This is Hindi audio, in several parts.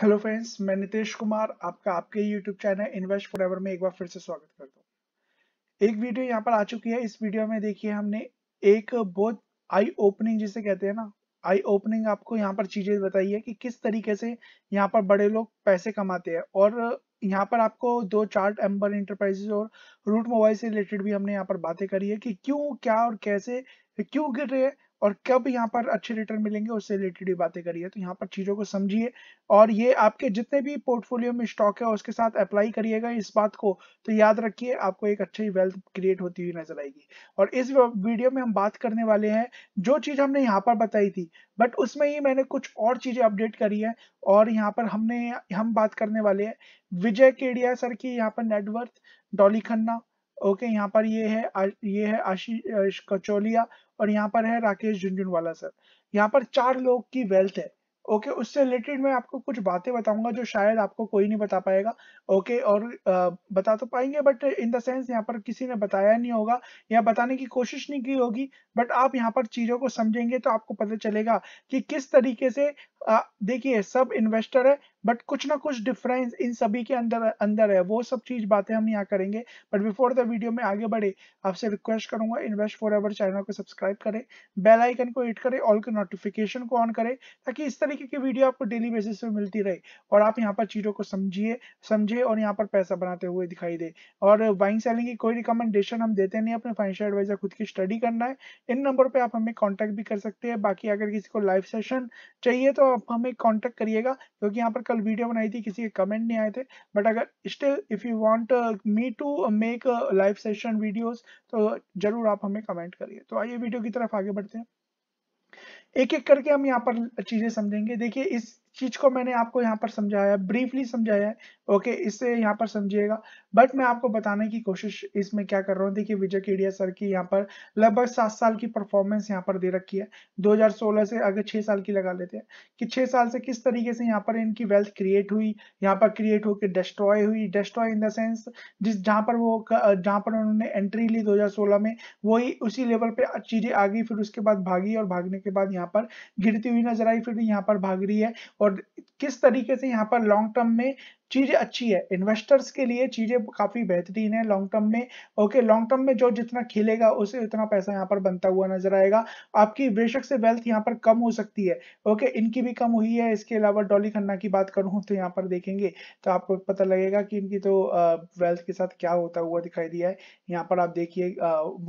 हेलो फ्रेंड्स मैं नितेश कुमार आपका आपके यूट्यूब चैनल इन्वेस्ट फॉरएवर में एक बार फिर से स्वागत करता हूँ एक वीडियो यहाँ पर आ चुकी है इस वीडियो में देखिए हमने एक बहुत आई ओपनिंग जिसे कहते हैं ना आई ओपनिंग आपको यहाँ पर चीजें बताई है कि किस तरीके से यहाँ पर बड़े लोग पैसे कमाते हैं और यहाँ पर आपको दो चार्ट एम्बर इंटरप्राइजेस और रूट मोबाइल से रिलेटेड भी हमने यहाँ पर बातें करी है कि क्यों क्या और कैसे क्यों गिर रहे हैं और कब यहाँ पर अच्छे रिटर्न मिलेंगे उससे रिलेटेड भी बातें करिए तो यहाँ पर चीज़ों को समझिए और ये आपके जितने भी पोर्टफोलियो में स्टॉक है उसके साथ अप्लाई करिएगा इस बात को तो याद रखिए आपको एक अच्छी वेल्थ क्रिएट होती हुई नजर आएगी और इस वीडियो में हम बात करने वाले हैं जो चीज़ हमने यहाँ पर बताई थी बट उसमें ही मैंने कुछ और चीज़ें अपडेट करी है और यहाँ पर हमने हम बात करने वाले हैं विजय केडिया सर की यहाँ पर नेटवर्थ डॉली खन्ना ओके यहाँ पर ये है ये है आशीष कचोलिया और यहाँ पर है राकेश झुंझुनवाला सर यहाँ पर चार लोग की वेल्थ है ओके okay, उससे रिलेटेड मैं आपको कुछ बातें बताऊंगा जो शायद आपको कोई नहीं बता पाएगा ओके okay, और आ, बता तो पाएंगे बट इन द सेंस यहाँ पर किसी ने बताया नहीं होगा या बताने की कोशिश नहीं की होगी बट आप यहाँ पर चीजों को समझेंगे तो आपको पता चलेगा कि किस तरीके से देखिए सब इन्वेस्टर है बट कुछ ना कुछ डिफरेंस इन सभी के अंदर अंदर है वो सब चीज बातें हम यहाँ करेंगे बट बिफोर द वीडियो में आगे बढ़े आपसे रिक्वेस्ट करूंगा इन्वेस्ट फॉर एवर चैनल को सब्सक्राइब करें बेल आइकन को हिट करें ऑल के नोटिफिकेशन को ऑन करें ताकि इस तरीके की वीडियो आपको डेली बेसिस पे मिलती रहे और आप यहाँ पर चीजों को समझिए समझे और यहाँ पर पैसा बनाते हुए दिखाई दे और बाइंग सेलिंग की कोई रिकमेंडेशन हम देते नहीं अपने फाइनेंशियल एडवाइजर खुद की स्टडी करना है इन नंबर पर आप हमें कॉन्टैक्ट भी कर सकते हैं बाकी अगर किसी को लाइव सेशन चाहिए तो आप हमें कॉन्टैक्ट करिएगा क्योंकि यहाँ पर कल वीडियो बनाई थी किसी के कमेंट नहीं आए थे बट अगर still if you want me to make live session videos तो जरूर आप हमें कमेंट करिए तो आइए वीडियो की तरफ आगे बढ़ते हैं एक एक करके हम यहाँ पर चीजें समझेंगे देखिए इस चीज को मैंने आपको यहाँ पर समझाया ब्रीफली समझाया है ओके इससे यहाँ पर समझिएगा बट मैं आपको बताने की कोशिश इसमें क्या कर रहा हूँ देखिए विजय केडिया सर की यहाँ पर लगभग सात साल की परफॉर्मेंस यहाँ पर दे रखी है 2016 से अगर छह साल की लगा लेते हैं कि छह साल से किस तरीके से यहाँ पर इनकी वेल्थ क्रिएट हुई यहाँ पर क्रिएट होकर डिस्ट्रॉय हुई डिस्ट्रॉय इन द सेंस जिस जहाँ पर वो जहाँ पर उन्होंने एंट्री ली दो में वही उसी लेवल पे चीजें आ गई फिर उसके बाद भागी और भागने के बाद यहाँ पर गिरती हुई नजर आई फिर यहाँ पर भाग रही है और किस तरीके से यहाँ पर लॉन्ग टर्म में चीजें अच्छी है इन्वेस्टर्स के लिए चीजें काफी बेहतरीन है लॉन्ग टर्म में ओके लॉन्ग टर्म में जो जितना खेलेगा उसे उतना पैसा यहाँ पर बनता हुआ नजर आएगा आपकी बेशक से वेल्थ यहाँ पर कम हो सकती है ओके इनकी भी कम हुई है इसके अलावा डॉली खन्ना की बात करूँ तो यहाँ पर देखेंगे तो आपको पता लगेगा कि इनकी तो वेल्थ के साथ क्या होता हुआ दिखाई दिया है यहाँ पर आप देखिए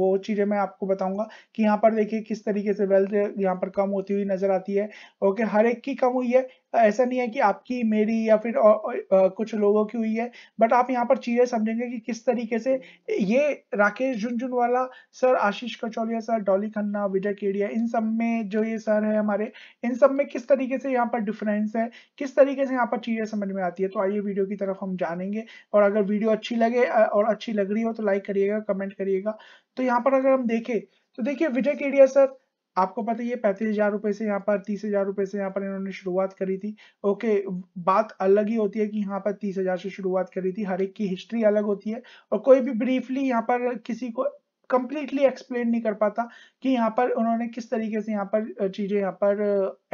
वो चीजें मैं आपको बताऊंगा कि यहाँ पर देखिए किस तरीके से वेल्थ यहाँ पर कम होती हुई नजर आती है ओके हर एक की कम हुई है तो ऐसा नहीं है कि आपकी मेरी या फिर और, और, और, कुछ लोगों की हुई है बट आप यहाँ पर चीजें समझेंगे कि किस तरीके से ये राकेश झुंझुनवाला सर आशीष कचौलिया सर डॉली खन्ना विजय केडिया इन सब में जो ये सर है हमारे इन सब में किस तरीके से यहाँ पर डिफरेंस है किस तरीके से यहाँ पर चीजें समझ में आती है तो आइए वीडियो की तरफ हम जानेंगे और अगर वीडियो अच्छी लगे और अच्छी लग रही हो तो लाइक करिएगा कमेंट करिएगा तो यहाँ पर अगर हम देखें तो देखिए विजय केडिया सर आपको पता है ये पैंतीस हजार रुपए से यहाँ पर तीस हजार रुपए से यहाँ पर इन्होंने शुरुआत करी थी ओके बात अलग ही होती है कि यहाँ पर तीस हजार से शुरुआत करी थी हर एक की हिस्ट्री अलग होती है और कोई भी ब्रीफली यहाँ पर किसी को कंप्लीटली एक्सप्लेन नहीं कर पाता कि यहाँ पर उन्होंने किस तरीके से यहाँ पर चीजें यहाँ पर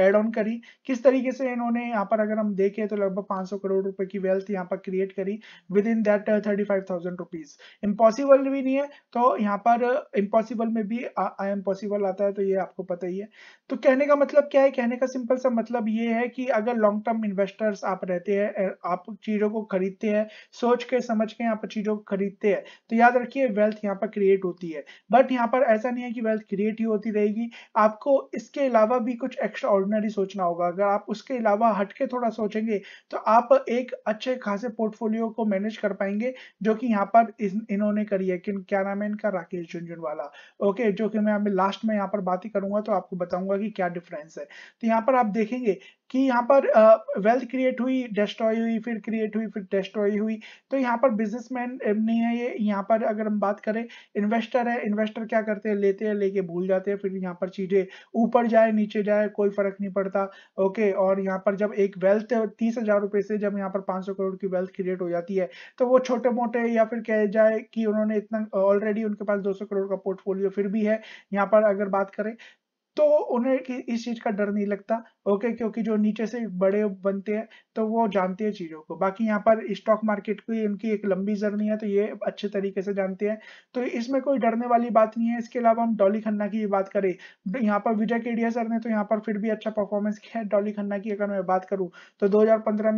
एड ऑन करी किस तरीके से इन्होंने यहाँ पर अगर हम देखें तो लगभग 500 करोड़ रुपए की वेल्थ यहाँ पर क्रिएट करी within that thirty five thousand rupees impossible भी नहीं है तो यहाँ पर इम्पॉसिबल में भी आई एम पॉसिबल आता है तो ये आपको पता ही है तो कहने का मतलब क्या है कहने का सिंपल सा मतलब ये है कि अगर लॉन्ग टर्म इन्वेस्टर्स आप रहते हैं आप चीजों को खरीदते हैं सोच के समझ के यहाँ पर चीजों को खरीदते हैं तो याद रखिए वेल्थ यहाँ पर क्रिएट होती होती है बट यहाँ पर ऐसा नहीं है कि वेल्थ क्रिएट ही होती रहेगी आपको इसके अलावा भी कुछ एक्स्ट्रा ऑर्डिनरी सोचना होगा अगर आप उसके अलावा हटके थोड़ा सोचेंगे तो आप एक अच्छे खासे पोर्टफोलियो को मैनेज कर पाएंगे जो कि यहाँ पर इन्होंने करी है कि क्या नाम है इनका राकेश झुंझुनवाला ओके जो कि मैं लास्ट में यहाँ पर बात ही करूंगा तो आपको बताऊंगा कि क्या डिफरेंस है तो यहाँ पर आप देखेंगे कि यहाँ पर वेल्थ क्रिएट हुई डेस्ट्रॉय हुई फिर क्रिएट हुई फिर डेस्ट्रॉय हुई तो यहाँ पर बिजनेसमैन नहीं है ये यहाँ पर अगर हम बात करें इन्वेस्ट इन्वेस्टर है इन्वेस्टर क्या करते हैं लेते हैं लेके भूल जाते हैं फिर यहाँ पर चीजें ऊपर जाए नीचे जाए कोई फर्क नहीं पड़ता ओके और यहाँ पर जब एक वेल्थ तीस हजार रुपए से जब यहाँ पर पांच सौ करोड़ की वेल्थ क्रिएट हो जाती है तो वो छोटे मोटे या फिर कह जाए कि उन्होंने इतना ऑलरेडी उनके पास दो सौ करोड़ का पोर्टफोलियो फिर भी है यहाँ पर अगर बात करें तो उन्हें इस चीज का डर नहीं लगता ओके क्योंकि जो नीचे से बड़े बनते हैं तो वो जानते हैं चीजों को बाकी यहाँ पर स्टॉक मार्केट की उनकी एक लंबी जर्नी है तो ये अच्छे तरीके से जानते हैं तो इसमें कोई डरने वाली बात नहीं है इसके अलावा हम डॉली खन्ना की बात करें यहाँ पर विजय केडिया सर ने तो यहाँ पर फिर भी अच्छा परफॉर्मेंस किया है डॉली खन्ना की अगर मैं बात करूँ तो दो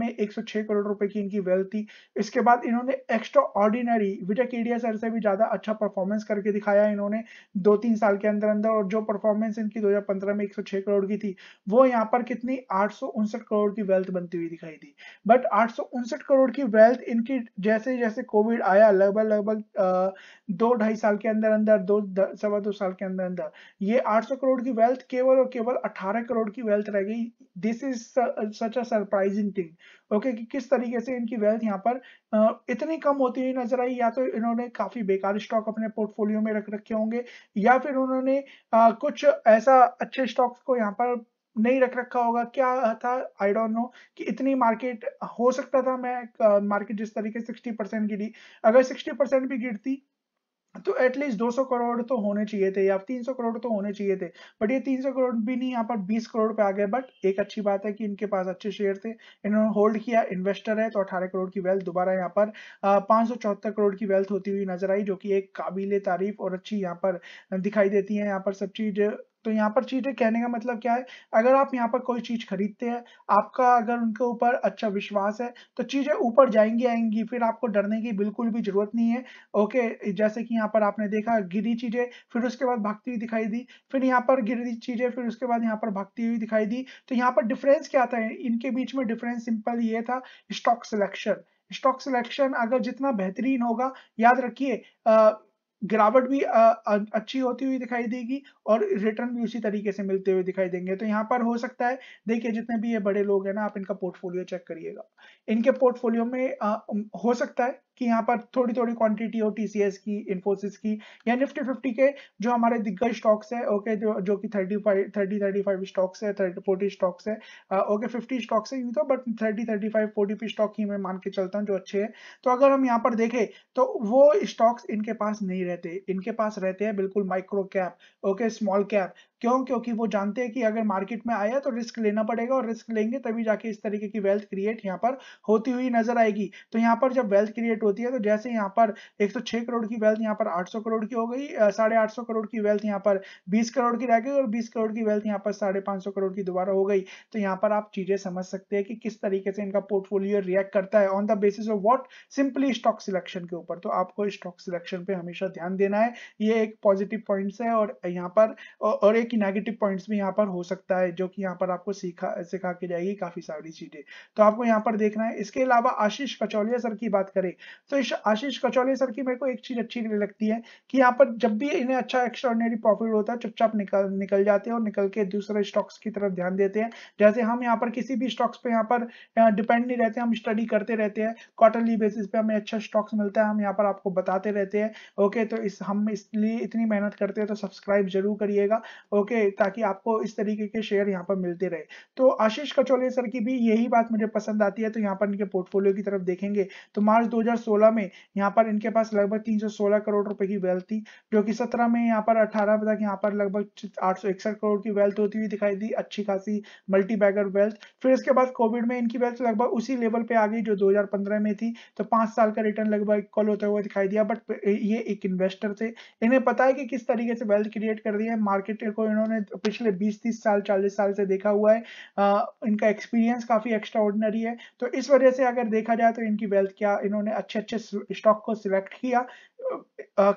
में एक करोड़ रुपए की इनकी वेल्थ थी इसके बाद इन्होंने extraordinary Vijay Kedia sir से भी ज्यादा अच्छा परफॉर्मेंस करके दिखाया इन्होंने दो तीन साल के अंदर अंदर और जो परफॉर्मेंस इनकी 2015 में 106 करोड़ की थी वो यहाँ पर कितनी आठ करोड़ की वेल्थ बनती हुई दिखाई दी बट आठ करोड़ की वेल्थ इनकी जैसे जैसे कोविड आया लगभग लगभग दो ढाई साल के अंदर अंदर दो सवा दो साल के अंदर अंदर ये 800 करोड़ की वेल्थ केवल और केवल 18 करोड़ की वेल्थ रह गई this is such a surprising thing okay कि किस तरीके से इनकी वेल्थ यहाँ पर इतनी कम होती हुई नजर आई या तो इन्होंने काफी बेकार स्टॉक अपने पोर्टफोलियो में रख रखे होंगे या फिर उन्होंने कुछ ऐसा ऐसा अच्छे स्टॉक्स को यहाँ पर नहीं रख रखा होगा क्या था आई डोंट नो कि इतनी मार्केट हो सकता था मैं मार्केट जिस तरीके सिक्सटी परसेंट गिरी अगर सिक्सटी परसेंट भी गिरती तो एटलीस्ट 200 करोड़ तो होने चाहिए थे या 300 करोड़ तो होने चाहिए थे बट ये 300 करोड़ भी नहीं यहाँ पर 20 करोड़ पे आ गए बट एक अच्छी बात है कि इनके पास अच्छे शेयर थे इन्होंने होल्ड किया इन्वेस्टर है तो 18 करोड़ की वेल्थ दोबारा यहाँ पर पाँच करोड़ की वेल्थ होती हुई नजर आई जो कि एक काबिल तारीफ और अच्छी यहाँ पर दिखाई देती है यहाँ पर सब चीज तो यहाँ पर चीजें कहने का मतलब क्या है अगर आप यहाँ पर कोई चीज खरीदते हैं आपका अगर उनके ऊपर अच्छा विश्वास है तो चीजें ऊपर जाएंगी आएंगी फिर आपको डरने की बिल्कुल भी जरूरत नहीं है ओके जैसे कि यहाँ पर आपने देखा गिरी चीजें फिर उसके बाद भागती हुई दिखाई दी फिर यहाँ पर गिरी चीजें फिर उसके बाद यहाँ पर भागती हुई दिखाई दी तो यहाँ पर डिफरेंस क्या था इनके बीच में डिफरेंस सिंपल ये था स्टॉक सिलेक्शन स्टॉक सिलेक्शन अगर जितना बेहतरीन होगा याद रखिए गिरावट भी अच्छी होती हुई दिखाई देगी और रिटर्न भी उसी तरीके से मिलते हुए दिखाई देंगे तो यहाँ पर हो सकता है देखिए जितने भी ये बड़े लोग हैं ना आप इनका पोर्टफोलियो चेक करिएगा इनके पोर्टफोलियो में हो सकता है कि यहाँ पर थोड़ी थोड़ी क्वांटिटी हो टीसीएस की इन्फोसिस की या निफ्टी फिफ्टी के जो हमारे दिग्गज स्टॉक्स है ओके जो जो कि thirty five thirty thirty five stocks है थर्टी फोर्टी स्टॉक्स है ओके फिफ्टी स्टॉक्स है यूँ तो but thirty thirty five forty P stock ही मैं मान के चलता हूँ जो अच्छे है तो अगर हम यहाँ पर देखें तो वो स्टॉक्स इनके पास नहीं रहते इनके पास रहते हैं बिल्कुल micro cap okay small cap क्यों क्योंकि वो जानते हैं कि अगर मार्केट में आया तो रिस्क लेना पड़ेगा और रिस्क लेंगे तभी जाके इस तरीके की वेल्थ क्रिएट यहाँ पर होती हुई नजर आएगी तो यहाँ पर जब वेल्थ क्रिएट होती है तो जैसे यहाँ पर एक करोड़ की वेल्थ यहाँ पर आठ करोड़ की हो गई साढ़े आठ करोड़ की वेल्थ यहाँ पर बीस करोड़ की रह गई और बीस करोड़ की वेल्थ यहाँ पर साढ़े करोड़ की दोबारा हो गई तो यहाँ पर आप चीजें समझ सकते हैं कि किस तरीके से इनका पोर्टफोलियो रिएक्ट करता है on the basis of what simply stock selection के ऊपर तो आपको स्टॉक सिलेक्शन पे हमेशा ध्यान देना है ये एक पॉजिटिव पॉइंट्स है और यहाँ पर और एक कि नेगेटिव पॉइंट्स भी यहाँ पर हो सकता है जो कि यहाँ पर आपको सीखा सिखा के जाएगी काफी सारी चीजें तो आपको यहाँ पर देखना है इसके अलावा आशीष कचौलिया सर की बात करें तो इस आशीष कचौलिया सर की मेरे को एक चीज अच्छी लगती है कि यहाँ पर जब भी इन्हें अच्छा एक्स्ट्रॉर्डनरी प्रॉफिट होता है चुपचाप निकल निकल जाते हैं और निकल के दूसरे स्टॉक्स की तरफ ध्यान देते हैं जैसे हम यहाँ पर किसी भी स्टॉक्स पे यहाँ पर डिपेंड नहीं रहते हम स्टडी करते रहते हैं क्वार्टरली बेसिस पे हमें अच्छा स्टॉक्स मिलता है हम यहाँ पर आपको बताते रहते हैं ओके तो इस हम इसलिए इतनी मेहनत करते हैं तो सब्सक्राइब जरूर करिएगा ओके ओके ताकि आपको इस तरीके के शेयर यहाँ पर मिलते रहे तो आशीष कचौले सर की भी यही बात मुझे पसंद आती है तो यहाँ पर इनके पोर्टफोलियो की तरफ देखेंगे तो मार्च 2016 में यहाँ पर इनके पास लगभग 316 करोड़ रुपए की वेल्थ थी जो कि 17 में यहाँ पर 18 तक यहाँ पर लगभग आठ करोड़ की वेल्थ होती हुई दिखाई दी अच्छी खासी मल्टी वेल्थ फिर इसके बाद कोविड में इनकी वेल्थ लगभग उसी लेवल पे आ गई जो 2015 में थी तो पांच साल का रिटर्न लगभग इक्वल होता हुआ दिखाई दिया बट ये एक इन्वेस्टर थे इन्हें पता है कि किस तरीके से वेल्थ क्रिएट कर रही है मार्केट को को इन्होंने पिछले 20-30 साल 40 साल से देखा हुआ है आ, इनका एक्सपीरियंस काफ़ी एक्स्ट्रा है तो इस वजह से अगर देखा जाए तो इनकी वेल्थ क्या इन्होंने अच्छे अच्छे स्टॉक को सिलेक्ट किया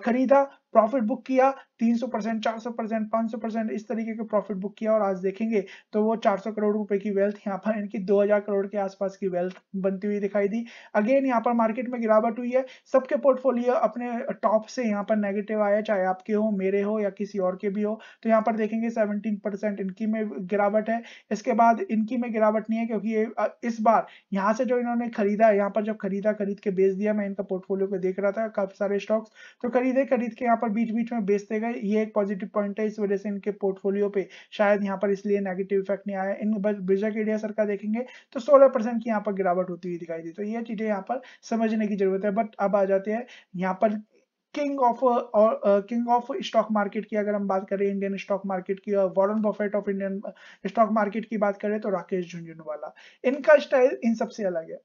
खरीदा प्रॉफिट बुक किया 300 परसेंट चार परसेंट पांच परसेंट इस तरीके के प्रॉफिट बुक किया और आज देखेंगे तो वो 400 करोड़ रुपए की वेल्थ यहाँ पर इनकी 2000 करोड़ के आसपास की वेल्थ बनती हुई दिखाई दी अगेन यहाँ पर मार्केट में गिरावट हुई है सबके पोर्टफोलियो अपने टॉप से यहाँ पर नेगेटिव आया चाहे आपके हो मेरे हो या किसी और के भी हो तो यहाँ पर देखेंगे सेवनटीन इनकी में गिरावट है इसके बाद इनकी में गिरावट नहीं है क्योंकि इस बार यहाँ से जो इन्होंने खरीदा यहाँ पर जब खरीदा खरीद के बेच दिया मैं इनका पोर्टफोलियो को देख रहा था काफी सारे स्टॉक्स तो खरीदे खरीद के यहाँ पर पर बीच बीच में बेचते गए ये एक पॉजिटिव पॉइंट है इस वजह से इनके पोर्टफोलियो पे शायद यहाँ पर इसलिए नेगेटिव इफेक्ट नहीं आया इन ब्रिजा के इंडिया सरकार देखेंगे तो सोलह परसेंट की यहाँ पर गिरावट होती हुई दिखाई दी तो ये चीजें यहाँ पर समझने की जरूरत है बट अब आ जाते हैं यहाँ पर किंग ऑफ और किंग ऑफ स्टॉक मार्केट की अगर हम बात करें इंडियन स्टॉक मार्केट की और Warren Buffett of Indian stock market की बात करें तो राकेश झुंझुनवाला इनका स्टाइल इन सबसे अलग है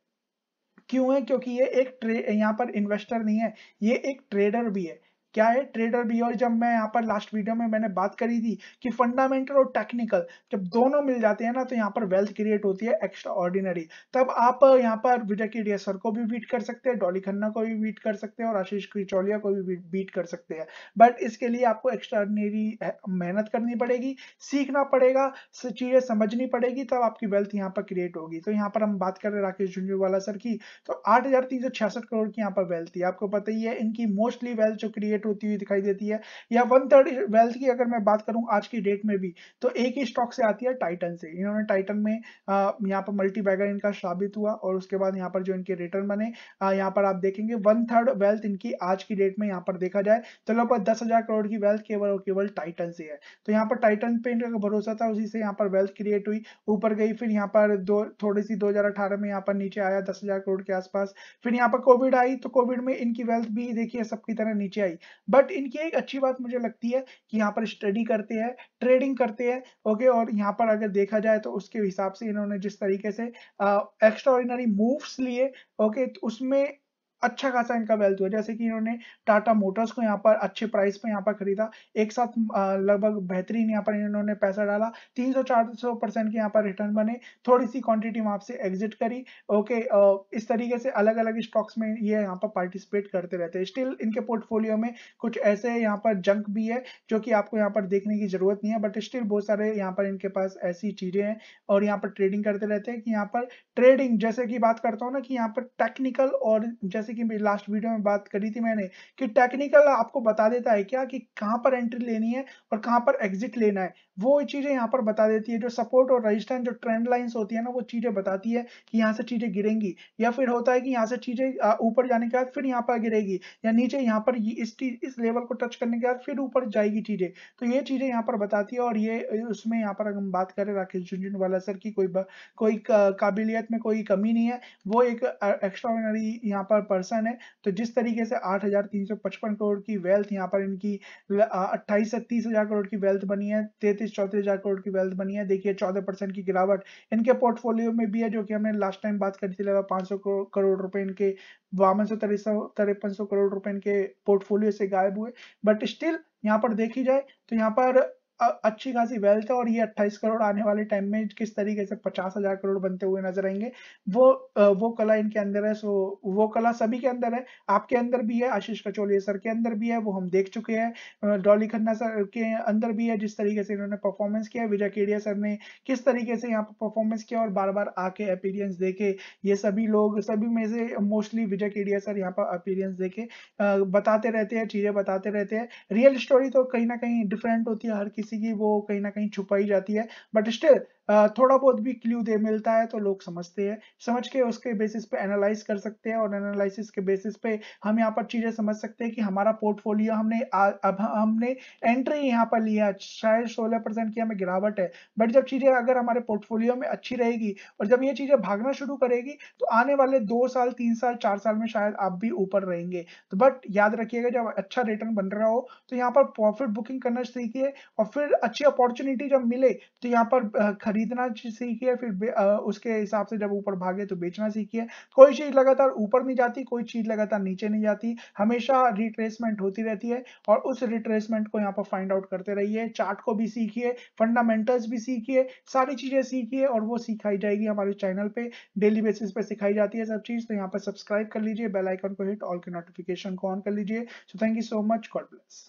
क्यों है क्योंकि ये एक ट्रे यहाँ पर इन्वेस्टर नहीं है ये एक ट्रेडर भी है क्या है ट्रेडर भी और जब मैं यहाँ पर लास्ट वीडियो में मैंने बात करी थी कि फंडामेंटल और टेक्निकल जब दोनों मिल जाते हैं ना तो यहाँ पर वेल्थ क्रिएट होती है एक्स्ट्रा ऑर्डिनरी तब आप यहाँ पर विजय के सर को भी बीट कर सकते हैं डॉली खन्ना को भी बीट कर सकते हैं और आशीष क्रिचौलिया को भी बीट कर सकते हैं बट इसके लिए आपको एक्स्ट्रा ऑर्डिनरी मेहनत करनी पड़ेगी सीखना पड़ेगा चीजें समझनी पड़ेगी तब आपकी वेल्थ यहाँ पर क्रिएट होगी तो यहाँ पर हम बात कर रहे राकेश झुंझुवाला सर की तो आठ करोड़ की यहाँ पर वेल्थ थी आपको पता ही है इनकी मोस्टली वेल्थ जो क्रिएट जनरेट होती हुई दिखाई देती है या वन थर्ड वेल्थ की अगर मैं बात करूं आज की डेट में भी तो एक ही स्टॉक से आती है टाइटन से इन्होंने टाइटन में यहाँ पर मल्टी बैगर इनका साबित हुआ और उसके बाद यहाँ पर जो इनके रिटर्न बने यहाँ पर आप देखेंगे वन थर्ड वेल्थ इनकी आज की डेट में यहाँ पर देखा जाए तो लगभग दस करोड़ की वेल्थ केवल और केवल टाइटन से है तो यहाँ पर टाइटन पे इनका भरोसा था उसी से यहाँ पर वेल्थ क्रिएट हुई ऊपर गई फिर यहाँ पर दो थोड़ी सी 2018 में यहाँ पर नीचे आया दस हजार करोड़ के आसपास फिर यहाँ पर कोविड आई तो कोविड में इनकी वेल्थ भी देखिए सबकी तरह नीचे आई बट इनकी एक अच्छी बात मुझे लगती है कि यहाँ पर स्टडी करते हैं ट्रेडिंग करते हैं ओके और यहाँ पर अगर देखा जाए तो उसके हिसाब से इन्होंने जिस तरीके से एक्स्ट्रा ऑर्डिनरी मूव्स लिए ओके तो उसमें अच्छा खासा इनका वेल्थ हुआ जैसे कि इन्होंने टाटा मोटर्स को यहाँ पर अच्छे प्राइस पे यहाँ पर खरीदा एक साथ लगभग बेहतरीन यहाँ पर इन्होंने पैसा डाला 300-400 परसेंट के यहाँ पर रिटर्न बने थोड़ी सी क्वांटिटी वहां से एग्जिट करी ओके इस तरीके से अलग अलग स्टॉक्स में ये यह यहाँ पर पार्टिसिपेट करते रहते हैं स्टिल इनके पोर्टफोलियो में कुछ ऐसे यहाँ पर जंक भी है जो कि आपको यहाँ पर देखने की जरूरत नहीं है बट स्टिल बहुत सारे यहाँ पर इनके पास ऐसी चीजें हैं और यहाँ पर ट्रेडिंग करते रहते हैं कि यहाँ पर ट्रेडिंग जैसे कि बात करता हूँ ना कि यहाँ पर टेक्निकल और जैसे जैसे कि मेरी लास्ट वीडियो में बात करी थी मैंने कि टेक्निकल आपको बता देता है क्या कि कहाँ पर एंट्री लेनी है और कहाँ पर एग्जिट लेना है वो चीज़ें यहाँ पर बता देती है जो सपोर्ट और रजिस्टेंस जो ट्रेंड लाइन्स होती है ना वो चीज़ें बताती है कि यहाँ से चीज़ें गिरेंगी या फिर होता है कि यहाँ से चीज़ें ऊपर जाने के बाद फिर यहाँ पर गिरेगी या नीचे यहाँ पर इस इस लेवल को टच करने के बाद फिर ऊपर जाएगी चीज़ें तो ये चीज़ें यहाँ पर बताती है और ये उसमें यहाँ पर हम बात करें राकेश झुंझुनवाला सर की कोई कोई काबिलियत में कोई कमी नहीं है वो एक एक्स्ट्रा यहाँ पर पर्सन है तो जिस तरीके से 8,355 करोड़ की वेल्थ यहाँ पर इनकी अट्ठाईस से तीस हजार करोड़ की वेल्थ बनी है तैतीस चौतीस हजार करोड़ की वेल्थ बनी है देखिए चौदह परसेंट की गिरावट इनके पोर्टफोलियो में भी है जो कि हमने लास्ट टाइम बात करी थी लगभग पांच करोड़ रुपए इनके बावन सौ तिरपन सौ करोड़ रुपए इनके पोर्टफोलियो से गायब हुए बट स्टिल यहाँ पर देखी जाए तो यहाँ पर अच्छी खासी वेल्थ है और ये 28 करोड़ आने वाले टाइम में किस तरीके से पचास हजार करोड़ बनते हुए नजर आएंगे वो वो कला इनके अंदर है सो वो कला सभी के अंदर है आपके अंदर भी है आशीष कचोलिया सर के अंदर भी है वो हम देख चुके हैं डॉली खन्ना सर के अंदर भी है जिस तरीके से इन्होंने परफॉर्मेंस किया विजय केडिया सर ने किस तरीके से यहाँ पर परफॉर्मेंस किया और बार बार आके अपीरियंस देखे ये सभी लोग सभी में से मोस्टली विजय केडिया सर यहाँ पर अपीरियंस देखे बताते रहते हैं चीजें बताते रहते हैं रियल स्टोरी तो कहीं ना कहीं डिफरेंट होती है हर किसी किसी की वो कहीं ना कहीं छुपाई जाती है बट स्टिल थोड़ा बहुत भी क्ल्यू दे मिलता है तो लोग समझते हैं समझ के उसके बेसिस पे एनालाइज कर सकते हैं और एनालिसिस के बेसिस पे हम यहाँ पर चीज़ें समझ सकते हैं कि हमारा पोर्टफोलियो हमने अब हमने एंट्री यहाँ पर लिया शायद सोलह परसेंट की हमें गिरावट है बट जब चीज़ें अगर हमारे पोर्टफोलियो में अच्छी रहेगी और जब ये चीज़ें भागना शुरू करेगी तो आने वाले दो साल तीन साल चार साल में शायद आप भी ऊपर रहेंगे तो बट याद रखिएगा जब अच्छा रिटर्न बन रहा हो तो यहाँ पर प्रॉफिट बुकिंग करना सीखिए और फिर अच्छी अपॉर्चुनिटी जब मिले तो यहाँ पर खरीद खरीदना सीखिए फिर उसके हिसाब से जब ऊपर भागे तो बेचना सीखिए कोई चीज लगातार ऊपर नहीं जाती कोई चीज लगातार नीचे नहीं जाती हमेशा रिट्रेसमेंट होती रहती है और उस रिट्रेसमेंट को यहाँ पर फाइंड आउट करते रहिए चार्ट को भी सीखिए फंडामेंटल्स भी सीखिए सारी चीजें सीखिए और वो सिखाई जाएगी हमारे चैनल पे डेली बेसिस पे सिखाई जाती है सब चीज तो यहाँ पर सब्सक्राइब कर लीजिए बेलाइकन को हिट ऑल के नोटिफिकेशन को ऑन कर लीजिए so thank you so much God bless